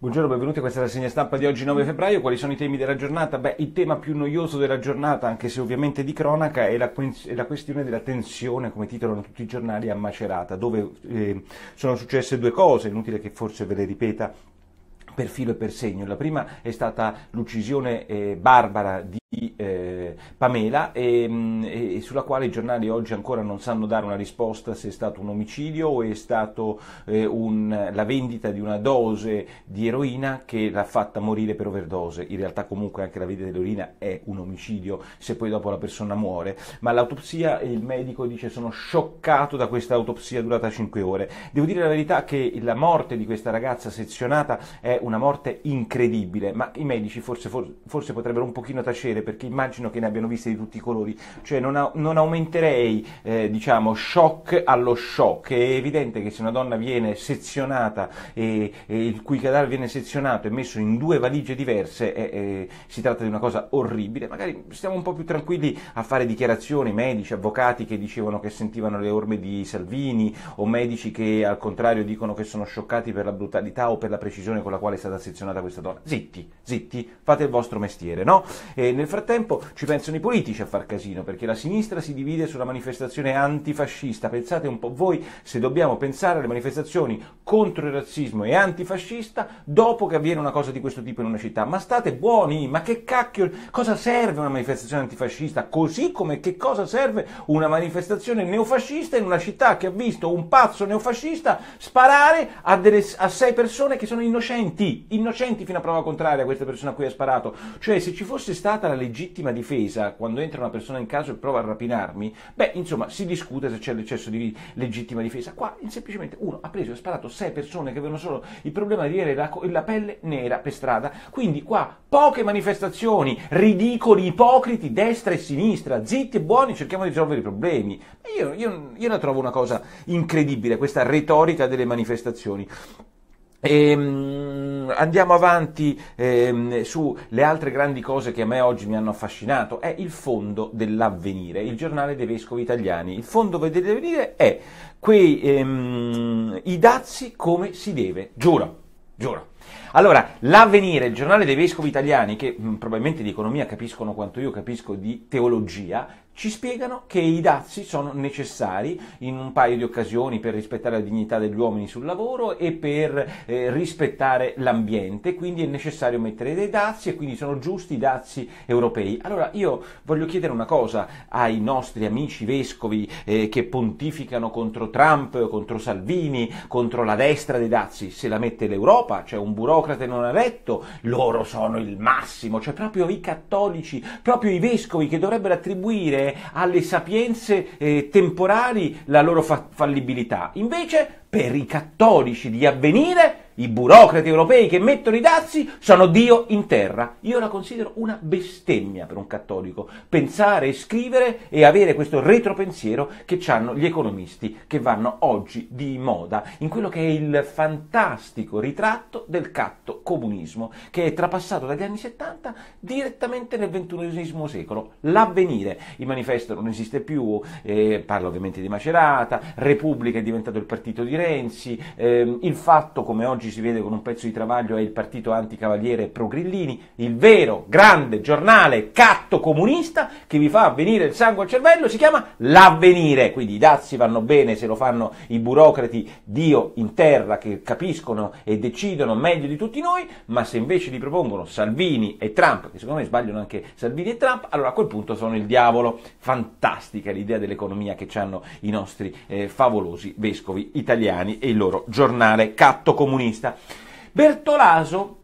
Buongiorno, benvenuti a questa rassegna stampa di oggi 9 febbraio. Quali sono i temi della giornata? Beh, il tema più noioso della giornata, anche se ovviamente di cronaca, è la, è la questione della tensione, come titolano tutti i giornali, a Macerata, dove eh, sono successe due cose, inutile che forse ve le ripeta per filo e per segno. La prima è stata l'uccisione eh, barbara di... Eh, Pamela mm, e, e, sulla quale i giornali oggi ancora non sanno dare una risposta se è stato un omicidio o è stata eh, la vendita di una dose di eroina che l'ha fatta morire per overdose. In realtà comunque anche la vendita dell'eroina è un omicidio se poi dopo la persona muore, ma l'autopsia il medico dice sono scioccato da questa autopsia durata 5 ore. Devo dire la verità che la morte di questa ragazza sezionata è una morte incredibile, ma i medici forse, forse potrebbero un pochino tacere perché immagino che che ne abbiano viste di tutti i colori, cioè non, non aumenterei eh, diciamo shock allo shock, è evidente che se una donna viene sezionata e, e il cui cadavere viene sezionato e messo in due valigie diverse e, eh, e, eh, si tratta di una cosa orribile, magari stiamo un po' più tranquilli a fare dichiarazioni, medici, avvocati che dicevano che sentivano le orme di Salvini o medici che al contrario dicono che sono scioccati per la brutalità o per la precisione con la quale è stata sezionata questa donna. Zitti, zitti, fate il vostro mestiere, no? nel frattempo ci pensano i politici a far casino, perché la sinistra si divide sulla manifestazione antifascista. Pensate un po' voi se dobbiamo pensare alle manifestazioni contro il razzismo e antifascista dopo che avviene una cosa di questo tipo in una città. Ma state buoni, ma che cacchio, cosa serve una manifestazione antifascista? Così come che cosa serve una manifestazione neofascista in una città che ha visto un pazzo neofascista sparare a, delle, a sei persone che sono innocenti, innocenti fino a prova contraria a queste persone a cui ha sparato. Cioè se ci fosse stata la legittima difesa, difesa, quando entra una persona in casa e prova a rapinarmi, beh, insomma, si discute se c'è l'eccesso di legittima difesa. Qua semplicemente uno ha preso e sparato sei persone che avevano solo il problema di avere la, la pelle nera per strada. Quindi qua poche manifestazioni, ridicoli, ipocriti, destra e sinistra, zitti e buoni, cerchiamo di risolvere i problemi. Io, io, io la trovo una cosa incredibile, questa retorica delle manifestazioni. Ehm andiamo avanti ehm, sulle altre grandi cose che a me oggi mi hanno affascinato, è il Fondo dell'Avvenire, il giornale dei vescovi italiani. Il Fondo dell'Avvenire è quei, ehm, i dazi come si deve, giuro, giuro. Allora, l'avvenire, il giornale dei vescovi italiani, che mh, probabilmente di economia capiscono quanto io capisco di teologia, ci spiegano che i dazi sono necessari in un paio di occasioni per rispettare la dignità degli uomini sul lavoro e per eh, rispettare l'ambiente, quindi è necessario mettere dei dazi e quindi sono giusti i dazi europei. Allora io voglio chiedere una cosa ai nostri amici vescovi eh, che pontificano contro Trump, contro Salvini, contro la destra dei dazi, se la mette l'Europa, c'è cioè un burocrate non eletto, loro sono il massimo, cioè proprio i cattolici, proprio i vescovi che dovrebbero attribuire alle sapienze eh, temporali la loro fa- fallibilità. Invece per i cattolici di avvenire i burocrati europei che mettono i dazi sono Dio in terra. Io la considero una bestemmia per un cattolico. Pensare, e scrivere e avere questo retropensiero che hanno gli economisti che vanno oggi di moda in quello che è il fantastico ritratto del catto comunismo che è trapassato dagli anni 70 direttamente nel XXI secolo. L'avvenire. Il manifesto non esiste più, eh, parlo ovviamente di Macerata, Repubblica è diventato il partito di Renzi, eh, il fatto come oggi oggi si vede con un pezzo di travaglio è il partito anticavaliere pro-Grillini, il vero grande giornale catto comunista che vi fa venire il sangue al cervello, si chiama L'Avvenire, quindi i dazi vanno bene se lo fanno i burocrati Dio in terra che capiscono e decidono meglio di tutti noi, ma se invece li propongono Salvini e Trump, che secondo me sbagliano anche Salvini e Trump, allora a quel punto sono il diavolo. Fantastica l'idea dell'economia che hanno i nostri eh, favolosi vescovi italiani e il loro giornale catto comunista intervista. Bertolaso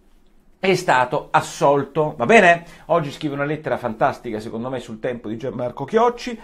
è stato assolto, va bene? Oggi scrive una lettera fantastica, secondo me, sul tempo di Gianmarco Chiocci.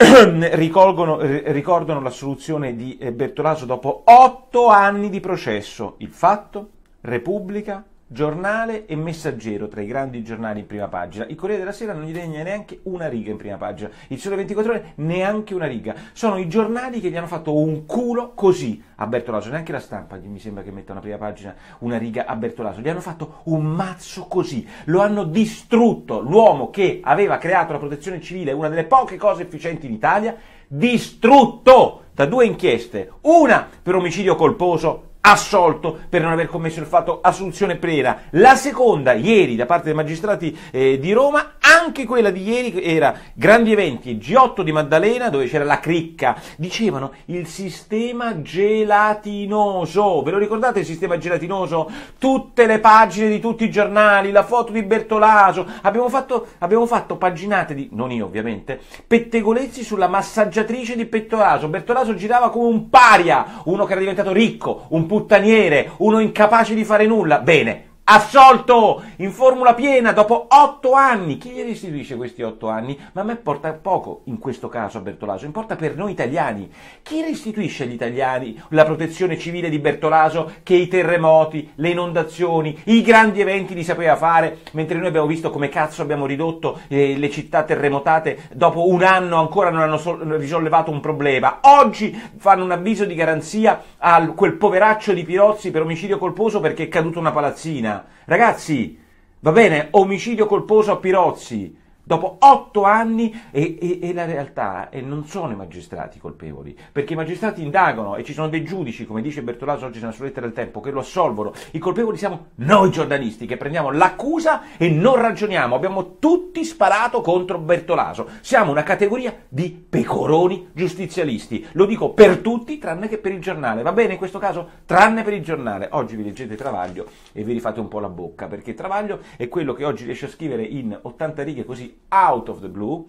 ricordano l'assoluzione di eh, Bertolaso dopo otto anni di processo. Il fatto? Repubblica giornale e messaggero tra i grandi giornali in prima pagina. Il Corriere della Sera non gli degna neanche una riga in prima pagina. Il Sole 24 Ore neanche una riga. Sono i giornali che gli hanno fatto un culo così a Bertolaso. Neanche la stampa mi sembra che metta una prima pagina una riga a Bertolaso. Gli hanno fatto un mazzo così. Lo hanno distrutto. L'uomo che aveva creato la protezione civile, una delle poche cose efficienti in Italia, distrutto da due inchieste. Una per omicidio colposo assolto per non aver commesso il fatto Assunzione Prera. La seconda, ieri, da parte dei magistrati eh, di Roma, anche quella di ieri era grandi eventi, G8 di Maddalena, dove c'era la cricca, dicevano il sistema gelatinoso. Ve lo ricordate il sistema gelatinoso? Tutte le pagine di tutti i giornali, la foto di Bertolaso. Abbiamo fatto, abbiamo fatto paginate di, non io ovviamente, pettegolezzi sulla massaggiatrice di Bertolaso. Bertolaso girava come un paria, uno che era diventato ricco, un puttaniere, uno incapace di fare nulla. Bene, assolto in formula piena dopo otto anni. Chi gli restituisce questi otto anni? Ma a me importa poco in questo caso a Bertolaso, importa per noi italiani. Chi restituisce agli italiani la protezione civile di Bertolaso che i terremoti, le inondazioni, i grandi eventi li sapeva fare, mentre noi abbiamo visto come cazzo abbiamo ridotto eh, le città terremotate, dopo un anno ancora non hanno so- risollevato un problema. Oggi fanno un avviso di garanzia a quel poveraccio di Pirozzi per omicidio colposo perché è caduta una palazzina. Ragazzi, va bene, omicidio colposo a Pirozzi, dopo otto anni e, e, e, la realtà e non sono i magistrati colpevoli, perché i magistrati indagano e ci sono dei giudici, come dice Bertolaso oggi nella sua lettera del tempo, che lo assolvono. I colpevoli siamo noi giornalisti che prendiamo l'accusa e non ragioniamo. Abbiamo tutti sparato contro Bertolaso. Siamo una categoria di pecoroni giustizialisti. Lo dico per tutti, tranne che per il giornale. Va bene in questo caso? Tranne per il giornale. Oggi vi leggete Travaglio e vi rifate un po' la bocca, perché Travaglio è quello che oggi riesce a scrivere in 80 righe così out of the blue,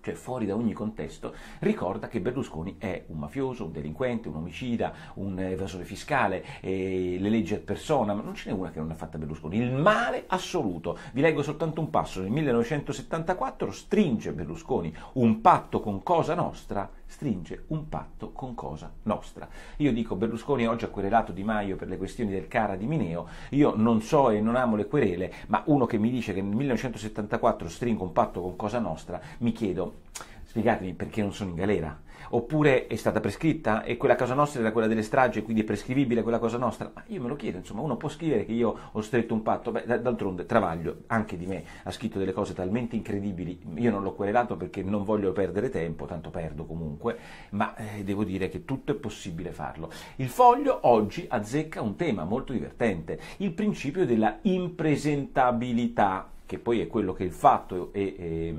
cioè fuori da ogni contesto, ricorda che Berlusconi è un mafioso, un delinquente, un omicida, un evasore fiscale, le leggi ad persona, ma non ce n'è una che non ha fatta Berlusconi, il male assoluto. Vi leggo soltanto un passo, nel 1974 stringe Berlusconi un patto con Cosa Nostra stringe un patto con Cosa Nostra. Io dico Berlusconi oggi ha querelato Di Maio per le questioni del Cara di Mineo, io non so e non amo le querele, ma uno che mi dice che nel 1974 stringo un patto con Cosa Nostra, mi chiedo spiegatemi perché non sono in galera. Oppure è stata prescritta e quella cosa nostra era quella delle stragi, quindi è prescrivibile quella cosa nostra. Ma io me lo chiedo, insomma, uno può scrivere che io ho stretto un patto. Beh, d'altronde Travaglio, anche di me, ha scritto delle cose talmente incredibili. Io non l'ho querelato perché non voglio perdere tempo, tanto perdo comunque, ma eh, devo dire che tutto è possibile farlo. Il foglio oggi azzecca un tema molto divertente, il principio della impresentabilità che poi è quello che il fatto è, è,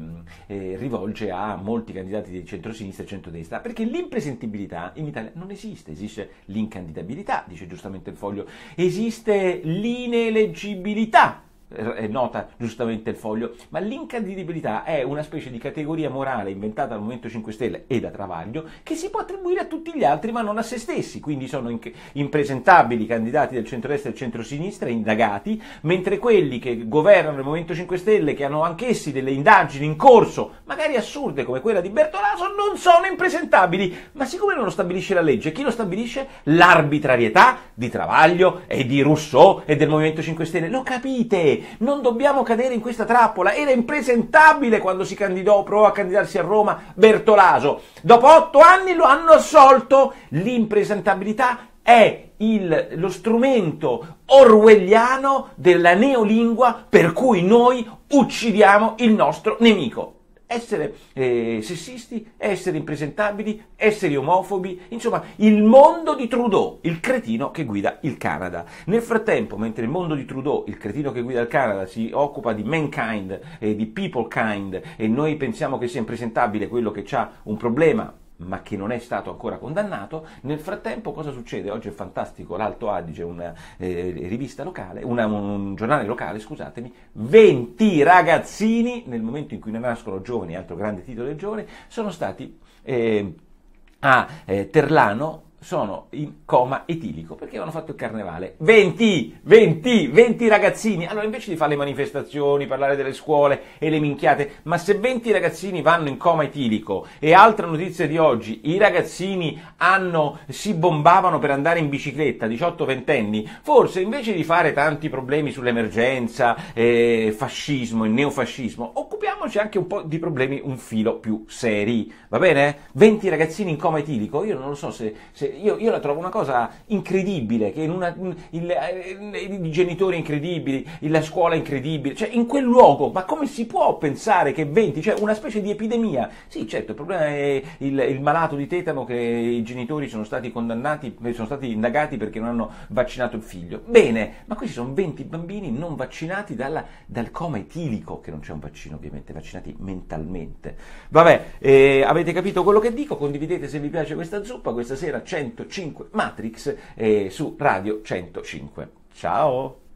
è, rivolge a molti candidati di centrosinistra e centrodestra, perché l'impresentibilità in Italia non esiste, esiste l'incandidabilità, dice giustamente il foglio, esiste l'ineleggibilità eh, nota giustamente il foglio, ma l'incandidabilità è una specie di categoria morale inventata dal Movimento 5 Stelle e da Travaglio che si può attribuire a tutti gli altri ma non a se stessi, quindi sono in- impresentabili i candidati del centro centrodestra e del centro-sinistra indagati, mentre quelli che governano il Movimento 5 Stelle, che hanno anch'essi delle indagini in corso, magari assurde come quella di Bertolaso, non sono impresentabili, ma siccome non lo stabilisce la legge, chi lo stabilisce? L'arbitrarietà di Travaglio e di Rousseau e del Movimento 5 Stelle, lo capite? non dobbiamo cadere in questa trappola. Era impresentabile quando si candidò, provò a candidarsi a Roma Bertolaso. Dopo otto anni lo hanno assolto. L'impresentabilità è il, lo strumento orwelliano della neolingua per cui noi uccidiamo il nostro nemico essere eh, sessisti, essere impresentabili, essere omofobi, insomma il mondo di Trudeau, il cretino che guida il Canada. Nel frattempo, mentre il mondo di Trudeau, il cretino che guida il Canada, si occupa di mankind, eh, di people kind, e noi pensiamo che sia impresentabile quello che ha un problema ma che non è stato ancora condannato. Nel frattempo cosa succede? Oggi è fantastico, l'Alto Adige, una eh, rivista locale, una, un giornale locale, scusatemi, 20 ragazzini, nel momento in cui ne nascono giovani, altro grande titolo del giovane, sono stati eh, a eh, Terlano sono in coma etilico perché avevano fatto il carnevale. 20, 20, 20 ragazzini. Allora invece di fare le manifestazioni, parlare delle scuole e le minchiate, ma se 20 ragazzini vanno in coma etilico e altra notizia di oggi, i ragazzini hanno, si bombavano per andare in bicicletta, 18-20 anni, forse invece di fare tanti problemi sull'emergenza, eh, fascismo e neofascismo, occupiamoci anche un po' di problemi un filo più seri. Va bene? 20 ragazzini in coma etilico, io non lo so se, se io, io, la trovo una cosa incredibile, che in una, eh, i genitori incredibili, la scuola incredibile, cioè in quel luogo, ma come si può pensare che 20, cioè una specie di epidemia? Sì, certo, il problema è il, il malato di tetano che i genitori sono stati condannati, eh, sono stati indagati perché non hanno vaccinato il figlio. Bene, ma questi sono 20 bambini non vaccinati dalla, dal coma etilico, che non c'è un vaccino ovviamente, vaccinati mentalmente. Vabbè, eh, avete capito quello che dico, condividete se vi piace questa zuppa, questa sera c'è 105 Matrix eh, su Radio 105. Ciao!